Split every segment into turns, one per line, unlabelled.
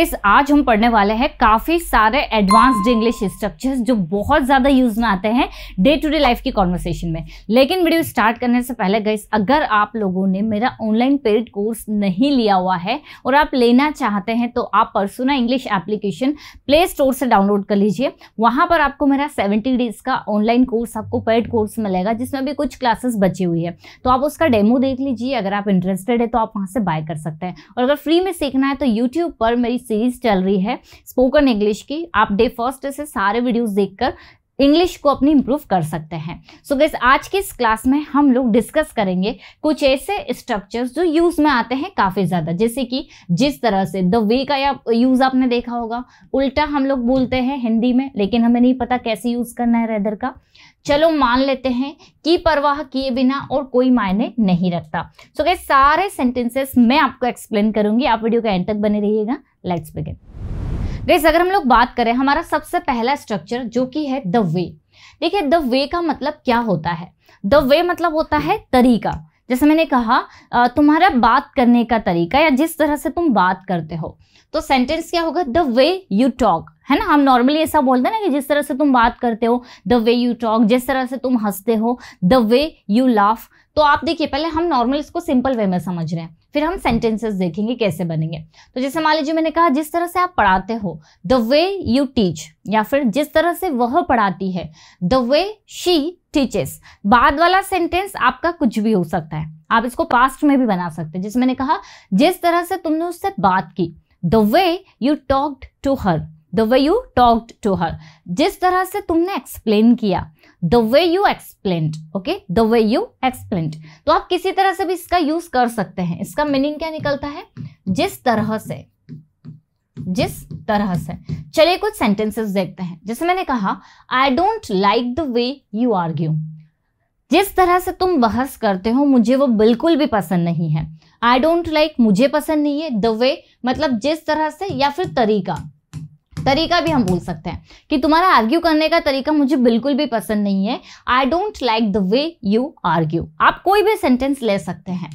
इस आज हम पढ़ने वाले हैं काफ़ी सारे एडवांस्ड इंग्लिश स्ट्रक्चर्स जो बहुत ज़्यादा यूज में आते हैं डे टू डे लाइफ की कॉन्वर्सेशन में लेकिन वीडियो स्टार्ट करने से पहले गई अगर आप लोगों ने मेरा ऑनलाइन पेड कोर्स नहीं लिया हुआ है और आप लेना चाहते हैं तो आप Persona English application play store से डाउनलोड कर लीजिए वहां पर आपको मेरा सेवेंटी डेज का ऑनलाइन कोर्स आपको पेड कोर्स मिलेगा जिसमें भी कुछ क्लासेस बची हुई है तो आप उसका डेमो देख लीजिए अगर आप इंटरेस्टेड है तो आप वहां से बाय कर सकते हैं और अगर फ्री में सीखना है तो यूट्यूब पर मेरी सीरीज चल रही है स्पोकन इंग्लिश की आप डे फर्स्ट से सारे वीडियोस देखकर इंग्लिश को अपनी इम्प्रूव कर सकते हैं सो so गैस आज के इस क्लास में हम लोग डिस्कस करेंगे कुछ ऐसे स्ट्रक्चर्स जो यूज़ में आते हैं काफ़ी ज़्यादा जैसे कि जिस तरह से द वे का या यूज़ आपने देखा होगा उल्टा हम लोग बोलते हैं हिंदी में लेकिन हमें नहीं पता कैसे यूज़ करना है रेदर का चलो मान लेते हैं कि परवाह किए बिना और कोई मायने नहीं रखता सो so, गैस सारे सेंटेंसेस मैं आपको एक्सप्लेन करूंगी आप वीडियो का एंड तक बने रहिएगा लेट्स बिगिन जैसे अगर हम लोग बात करें हमारा सबसे पहला स्ट्रक्चर जो कि है द वे देखिए द वे का मतलब क्या होता है द वे मतलब होता है तरीका जैसे मैंने कहा तुम्हारा बात करने का तरीका या जिस तरह से तुम बात करते हो तो सेंटेंस क्या होगा द वे यू टॉक है ना हम नॉर्मली ऐसा बोलते हैं ना कि जिस तरह से तुम बात करते हो द वे यू टॉक जिस तरह से तुम हंसते हो द वे यू लाफ तो आप देखिए पहले हम नॉर्मल इसको सिंपल वे में समझ रहे हैं फिर हम सेंटेंसेस देखेंगे कैसे बनेंगे तो जैसे मान लीजिए मैंने कहा जिस तरह से आप पढ़ाते हो द वे यू टीच या फिर जिस तरह से वह पढ़ाती है द वे शी टीचेस बाद वाला सेंटेंस आपका कुछ भी हो सकता है आप इसको पास्ट में भी बना सकते हैं जैसे मैंने कहा जिस तरह से तुमने उससे बात की the way you talked to her the way you talked to her जिस तरह से तुमने एक्सप्लेन किया the way you explain okay the way you explain तो आप किसी तरह से भी इसका यूज कर सकते हैं इसका मीनिंग क्या निकलता है जिस तरह से जिस तरह से चलिए कुछ सेंटेंसेस देखते हैं जैसे मैंने कहा I don't like the way you argue जिस तरह से तुम बहस करते हो मुझे वो बिल्कुल भी पसंद नहीं है आई डोंट लाइक मुझे पसंद नहीं है द वे मतलब जिस तरह से या फिर तरीका तरीका भी हम बोल सकते हैं कि तुम्हारा आर्ग्यू करने का तरीका मुझे बिल्कुल भी पसंद नहीं है I don't like the way you argue आप कोई भी सेंटेंस ले सकते हैं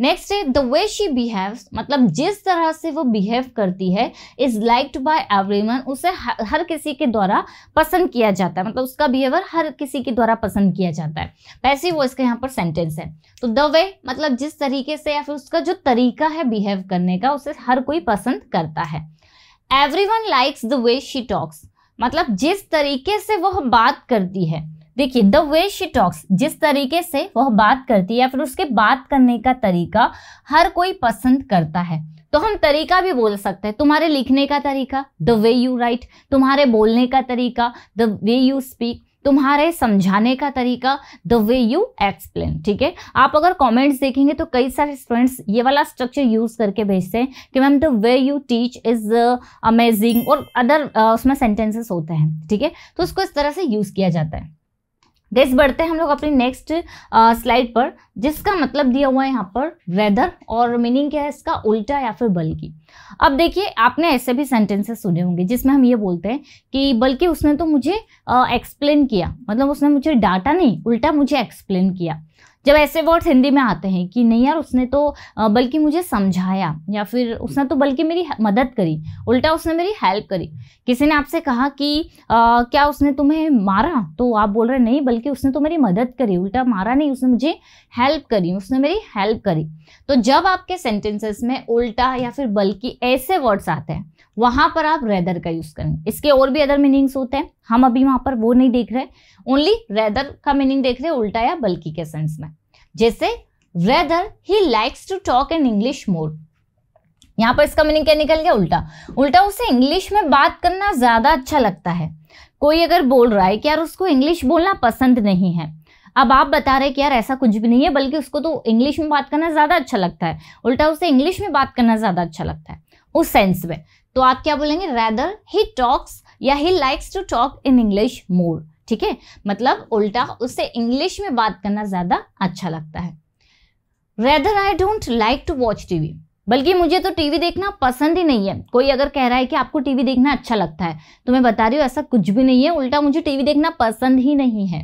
नेक्स्ट है द वे शी बिहेव मतलब जिस तरह से वो बिहेव करती है इज लाइक्ड बाय एवरीवन उसे हर किसी के द्वारा पसंद किया जाता है मतलब उसका बिहेवियर हर किसी के द्वारा पसंद किया जाता है पैसिव वो इसका यहाँ पर सेंटेंस है तो द वे मतलब जिस तरीके से या फिर उसका जो तरीका है बिहेव करने का उसे हर कोई पसंद करता है everyone likes the way she talks मतलब जिस तरीके से वह बात करती है देखिए द वे शी टॉक्स जिस तरीके से वह बात करती है या फिर उसके बात करने का तरीका हर कोई पसंद करता है तो हम तरीका भी बोल सकते हैं तुम्हारे लिखने का तरीका द वे यू राइट तुम्हारे बोलने का तरीका द वे यू स्पीक तुम्हारे समझाने का तरीका द वे यू एक्सप्लेन ठीक है आप अगर कमेंट्स देखेंगे तो कई सारे स्टूडेंट्स ये वाला स्ट्रक्चर यूज करके भेजते हैं कि ma'am the way you teach is amazing और अदर uh, उसमें सेंटेंसेस होते हैं ठीक है तो उसको इस तरह से यूज किया जाता है नेक्स्ट बढ़ते हैं हम लोग अपनी नेक्स्ट स्लाइड पर जिसका मतलब दिया हुआ है यहाँ पर वेदर और मीनिंग क्या है इसका उल्टा या फिर बल्कि अब देखिए आपने ऐसे भी सेंटेंसेस सुने होंगे जिसमें हम ये बोलते हैं कि बल्कि उसने तो मुझे एक्सप्लेन किया मतलब उसने मुझे डाटा नहीं उल्टा मुझे एक्सप्लेन किया जब ऐसे वर्ड्स हिंदी में आते हैं कि नहीं यार उसने तो बल्कि मुझे समझाया या फिर उसने तो बल्कि मेरी मदद करी उल्टा उसने मेरी हेल्प करी किसी ने आपसे कहा कि आ, क्या उसने तुम्हें मारा तो आप बोल रहे नहीं बल्कि उसने तो मेरी मदद करी उल्टा मारा नहीं उसने मुझे हेल्प करी उसने मेरी हेल्प करी तो जब आपके सेंटेंसेस में उल्टा या फिर बल्कि ऐसे वर्ड्स आते हैं वहाँ पर आप रेदर का यूज़ करें इसके और भी अदर मीनिंग्स होते हैं हम अभी वहाँ पर वो नहीं देख रहे ओनली रेदर का मीनिंग देख रहे उल्टा या बल्कि के सेंस में जैसे whether he likes to talk in English mode यहाँ पर इसका मीनिंग क्या निकल गया उल्टा उल्टा उसे इंग्लिश में बात करना ज़्यादा अच्छा लगता है कोई अगर बोल रहा है कि यार उसको इंग्लिश बोलना पसंद नहीं है अब आप बता रहे कि यार ऐसा कुछ भी नहीं है बल्कि उसको तो इंग्लिश में बात करना ज़्यादा अच्छा लगता है उल्टा उसे इंग्लिश में बात करना ज़्यादा अच्छा लगता है उस सेंस में तो आप क्या बोलेंगे रेदर ही टॉक्स या he likes to talk in English more ठीक है मतलब उल्टा उससे इंग्लिश में बात करना ज़्यादा अच्छा लगता है rather I don't like to watch TV बल्कि मुझे तो टीवी देखना पसंद ही नहीं है कोई अगर कह रहा है कि आपको टीवी देखना अच्छा लगता है तो मैं बता रही हूँ ऐसा कुछ भी नहीं है उल्टा मुझे टीवी देखना पसंद ही नहीं है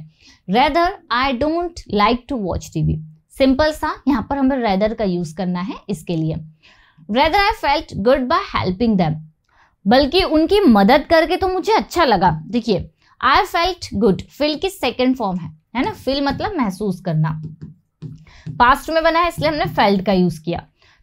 rather I don't like to watch TV simple सा यहाँ पर हमें रेदर का यूज करना है इसके लिए rather I felt good by helping them बल्कि उनकी मदद करके तो मुझे अच्छा लगा देखिए आई फेल्ट गुड फील की सेकेंड फॉर्म है है ना फील मतलब महसूस करना पास्ट में बना है इसलिए हमने फेल्ट का यूज किया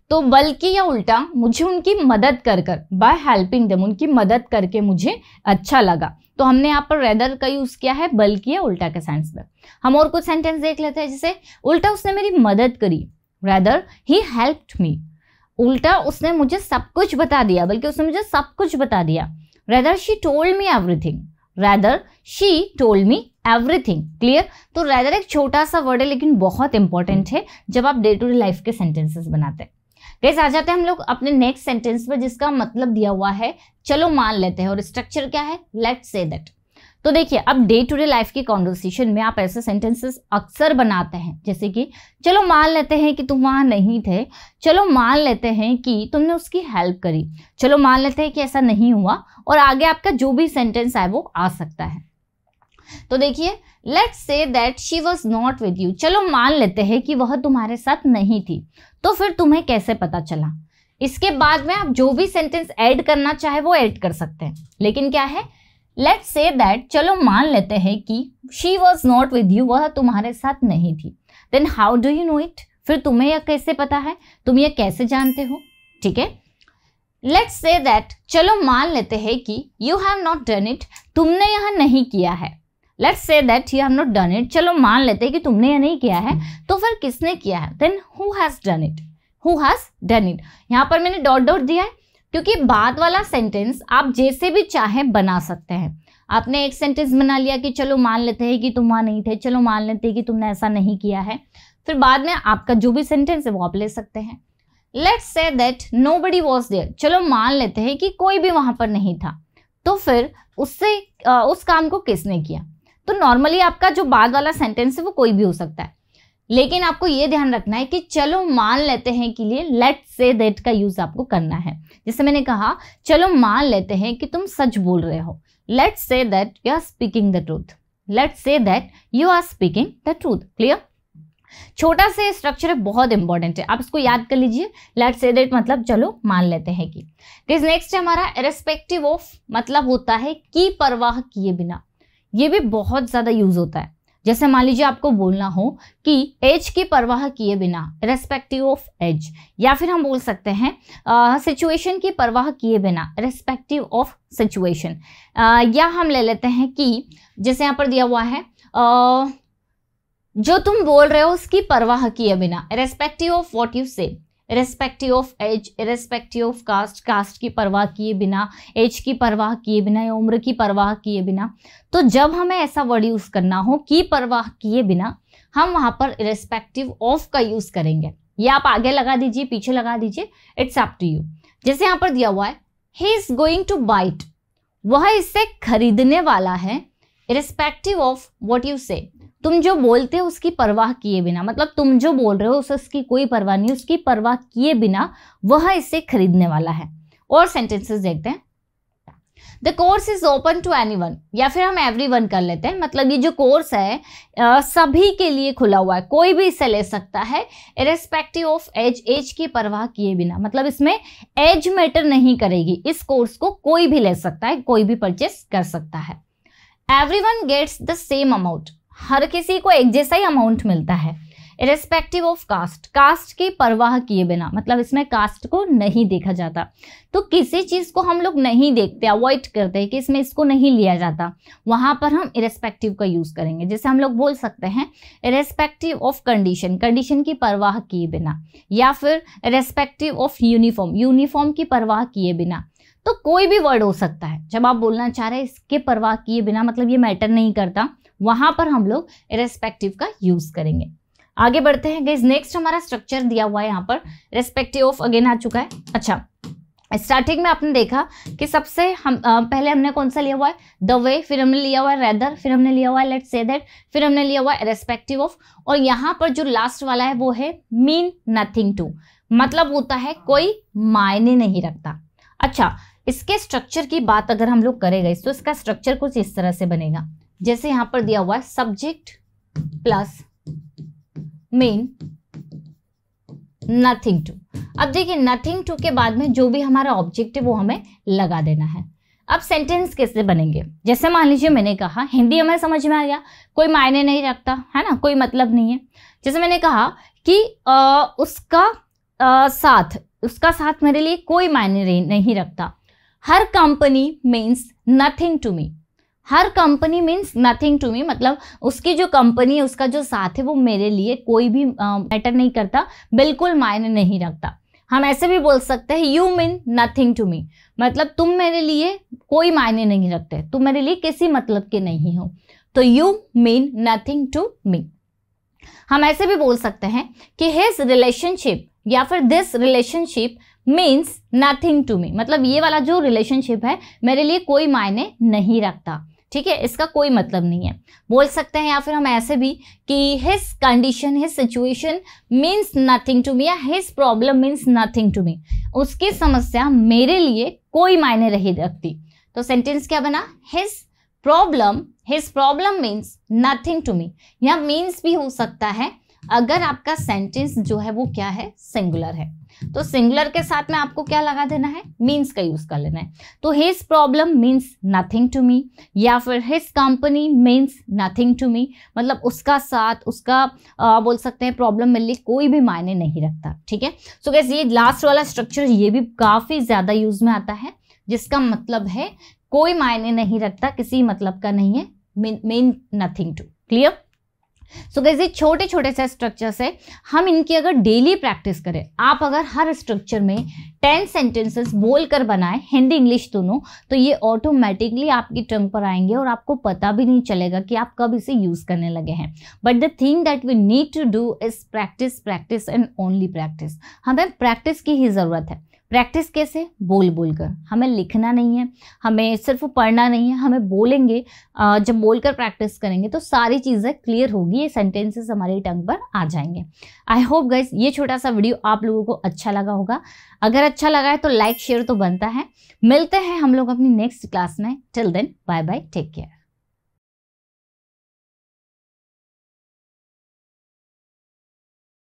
तो बल्कि या उल्टा मुझे उनकी मदद कर कर बाय हेल्पिंग दम उनकी मदद करके मुझे अच्छा लगा तो हमने यहाँ पर रेदर का यूज़ किया है बल्कि या उल्टा के सेंस में हम और कुछ सेंटेंस देख लेते हैं जैसे उल्टा उसने मेरी मदद करी रेदर ही हेल्प्ड मी उल्टा उसने मुझे सब कुछ बता दिया बल्कि उसने मुझे सब कुछ बता दिया rather she told me everything rather she told me everything clear तो रैदर एक छोटा सा वर्ड है लेकिन बहुत इंपॉर्टेंट है जब आप डे टू डे लाइफ के सेंटेंसेस बनाते हैं कैसे आ जाते हैं हम लोग अपने नेक्स्ट सेंटेंस पर जिसका मतलब दिया हुआ है चलो मान लेते हैं और स्ट्रक्चर क्या है लेट से दैट तो देखिए अब डे टू डे लाइफ की कॉन्वर्सेशन में आप ऐसे सेंटेंसेस अक्सर बनाते हैं जैसे कि चलो मान लेते हैं कि तुम वहाँ नहीं थे चलो मान लेते हैं कि तुमने उसकी हेल्प करी चलो मान लेते हैं कि ऐसा नहीं हुआ और आगे आपका जो भी सेंटेंस है वो आ सकता है तो देखिए let's say that she was not with you चलो मान लेते हैं कि वह तुम्हारे साथ नहीं थी तो फिर तुम्हें कैसे पता चला इसके बाद में आप जो भी सेंटेंस ऐड करना चाहे वो ऐड कर सकते हैं लेकिन क्या है लेट से दैट चलो मान लेते हैं कि she was not with you वह तुम्हारे साथ नहीं थी then how do you know it फिर तुम्हें यह कैसे पता है तुम यह कैसे जानते हो ठीक है लेट से दैट चलो मान लेते हैं कि you have not done it तुमने यह नहीं किया है let say that you have not done it चलो मान लेते हैं कि तुमने यह नहीं किया है तो फिर किसने किया है then who has done it who has done it यहां पर मैंने डॉट डॉट दिया है क्योंकि बाद वाला सेंटेंस आप जैसे भी चाहें बना सकते हैं आपने एक सेंटेंस बना लिया कि चलो मान लेते हैं कि तुम वहाँ नहीं थे चलो मान लेते हैं कि तुमने ऐसा नहीं किया है फिर बाद में आपका जो भी सेंटेंस है वो आप ले सकते हैं let's say that nobody was there चलो मान लेते हैं कि कोई भी वहाँ पर नहीं था तो फिर उससे उस काम को किसने किया तो नॉर्मली आपका जो बाद वाला सेंटेंस है वो कोई भी हो सकता है लेकिन आपको ये ध्यान रखना है कि चलो मान लेते हैं कि लिए लेट से देट का यूज आपको करना है जैसे मैंने कहा चलो मान लेते हैं कि तुम सच बोल रहे हो let say that you are speaking the truth let say that you are speaking the truth clear छोटा से स्ट्रक्चर बहुत इंपॉर्टेंट है आप इसको याद कर लीजिए लेट से दैट मतलब चलो मान लेते हैं कि दिस नेक्स्ट हमारा इरेस्पेक्टिव ऑफ मतलब होता है की परवाह किए बिना ये भी बहुत ज़्यादा यूज होता है जैसे मान लीजिए आपको बोलना हो कि एज की परवाह किए बिना रेस्पेक्टिव ऑफ एज या फिर हम बोल सकते हैं सिचुएशन की परवाह किए बिना रेस्पेक्टिव ऑफ सिचुएशन या हम ले लेते हैं कि जैसे यहाँ पर दिया हुआ है uh, जो तुम बोल रहे हो उसकी परवाह किए बिना respective of what you say irrespective of age irrespective of caste caste की परवाह किए बिना एज की परवाह किए बिना या उम्र की परवाह किए बिना तो जब हमें ऐसा वर्ड यूज़ करना हो की परवाह किए बिना हम वहाँ पर इरेस्पेक्टिव ऑफ का यूज़ करेंगे ये आप आगे लगा दीजिए पीछे लगा दीजिए इट्स अप टू यू जैसे यहाँ पर दिया हुआ है he is going to bite वह इसे खरीदने वाला है इरेस्पेक्टिव ऑफ वॉट यू से तुम जो बोलते हो उसकी परवाह किए बिना मतलब तुम जो बोल रहे हो उसकी कोई परवाह नहीं उसकी परवाह किए बिना वह इसे खरीदने वाला है और सेंटेंसेस देखते हैं the course is open to anyone या फिर हम एवरी वन कर लेते हैं मतलब ये जो कोर्स है सभी के लिए खुला हुआ है कोई भी इसे ले सकता है इरेस्पेक्टिव ऑफ एज एज की परवाह किए बिना मतलब इसमें एज मैटर नहीं करेगी इस कोर्स को कोई भी ले सकता है कोई भी परचेस कर सकता है everyone gets the same amount हर किसी को एक जैसा ही अमाउंट मिलता है इरेस्पेक्टिव ऑफ कास्ट कास्ट की परवाह किए बिना मतलब इसमें कास्ट को नहीं देखा जाता तो किसी चीज़ को हम लोग नहीं देखते अवॉइड करते हैं कि इसमें इसको नहीं लिया जाता वहाँ पर हम इरेस्पेक्टिव का यूज़ करेंगे जैसे हम लोग बोल सकते हैं इरेस्पेक्टिव ऑफ कंडीशन कंडीशन की परवाह किए बिना या फिर इरेस्पेक्टिव ऑफ यूनिफॉर्म यूनिफॉर्म की परवाह किए बिना तो कोई भी वर्ड हो सकता है जब आप बोलना चाह रहे हैं इसके परवाह किए बिना मतलब ये मैटर नहीं करता वहां पर हम लोग रेस्पेक्टिव का यूज करेंगे आगे बढ़ते हैं गाइज नेक्स्ट हमारा स्ट्रक्चर दिया हुआ है यहाँ पर रेस्पेक्टिव ऑफ अगेन आ चुका है अच्छा स्टार्टिंग में आपने देखा कि सबसे हम आ, पहले हमने कौन सा लिया हुआ है द वे फिर हमने लिया हुआ है रेदर फिर हमने लिया हुआ है लेट से दैट फिर हमने लिया हुआ है रेस्पेक्टिव ऑफ और यहाँ पर जो लास्ट वाला है वो है मीन नथिंग टू मतलब होता है कोई मायने नहीं रखता अच्छा इसके स्ट्रक्चर की बात अगर हम लोग करेगा तो इसका स्ट्रक्चर कुछ इस तरह से बनेगा जैसे यहां पर दिया हुआ है subject plus main nothing to अब देखिए नथिंग टू के बाद में जो भी हमारा ऑब्जेक्ट है वो हमें लगा देना है अब सेंटेंस कैसे बनेंगे जैसे मान लीजिए मैंने कहा हिंदी हमें समझ में आ गया कोई मायने नहीं रखता है ना कोई मतलब नहीं है जैसे मैंने कहा कि आ, उसका आ, साथ उसका साथ मेरे लिए कोई मायने नहीं रखता her company means nothing to me her company means nothing to me मतलब उसकी जो कंपनी है उसका जो साथ है वो मेरे लिए कोई भी मैटर नहीं करता बिल्कुल मायने नहीं रखता हम ऐसे भी बोल सकते हैं you mean nothing to me मतलब तुम मेरे लिए कोई मायने नहीं रखते तुम मेरे लिए किसी मतलब के नहीं हो तो you mean nothing to me हम ऐसे भी बोल सकते हैं कि हिज रिलेशनशिप या फिर this relationship means nothing to me मतलब ये वाला जो रिलेशनशिप है मेरे लिए कोई मायने नहीं रखता ठीक है इसका कोई मतलब नहीं है बोल सकते हैं या फिर हम ऐसे भी कि his condition his situation means nothing to me या his problem means nothing to me उसकी समस्या मेरे लिए कोई मायने नहीं रखती तो सेंटेंस क्या बना his problem his problem means nothing to me या मीन्स भी हो सकता है अगर आपका सेंटेंस जो है वो क्या है सिंगुलर है तो सिंगुलर के साथ में आपको क्या लगा देना है मीन्स का यूज कर लेना है तो his problem means nothing to me या फिर his company means nothing to me मतलब उसका साथ उसका आ, बोल सकते हैं प्रॉब्लम मिलने कोई भी मायने नहीं रखता ठीक है सो गैस ये लास्ट वाला स्ट्रक्चर ये भी काफ़ी ज़्यादा यूज में आता है जिसका मतलब है कोई मायने नहीं रखता किसी मतलब का नहीं है mean nothing to clear so guess ये छोटे छोटे से स्ट्रक्चर है हम इनकी अगर डेली प्रैक्टिस करें आप अगर हर स्ट्रक्चर में टेन सेंटेंसेस बोल कर हिंदी इंग्लिश दोनों तो ये ऑटोमेटिकली आपकी टंग पर आएंगे और आपको पता भी नहीं चलेगा कि आप कब इसे यूज़ करने लगे हैं but the thing that we need to do is practice practice and only practice हमें प्रैक्टिस की ही ज़रूरत है प्रैक्टिस कैसे बोल बोल कर हमें लिखना नहीं है हमें सिर्फ पढ़ना नहीं है हमें बोलेंगे जब बोलकर प्रैक्टिस करेंगे तो सारी चीज़ें क्लियर होगी ये सेंटेंसेस हमारी टंग पर आ जाएंगे आई होप गाइज ये छोटा सा वीडियो आप लोगों को अच्छा लगा होगा अगर अच्छा लगा है तो लाइक शेयर तो बनता है मिलते हैं हम लोग अपनी नेक्स्ट क्लास में till then bye bye take care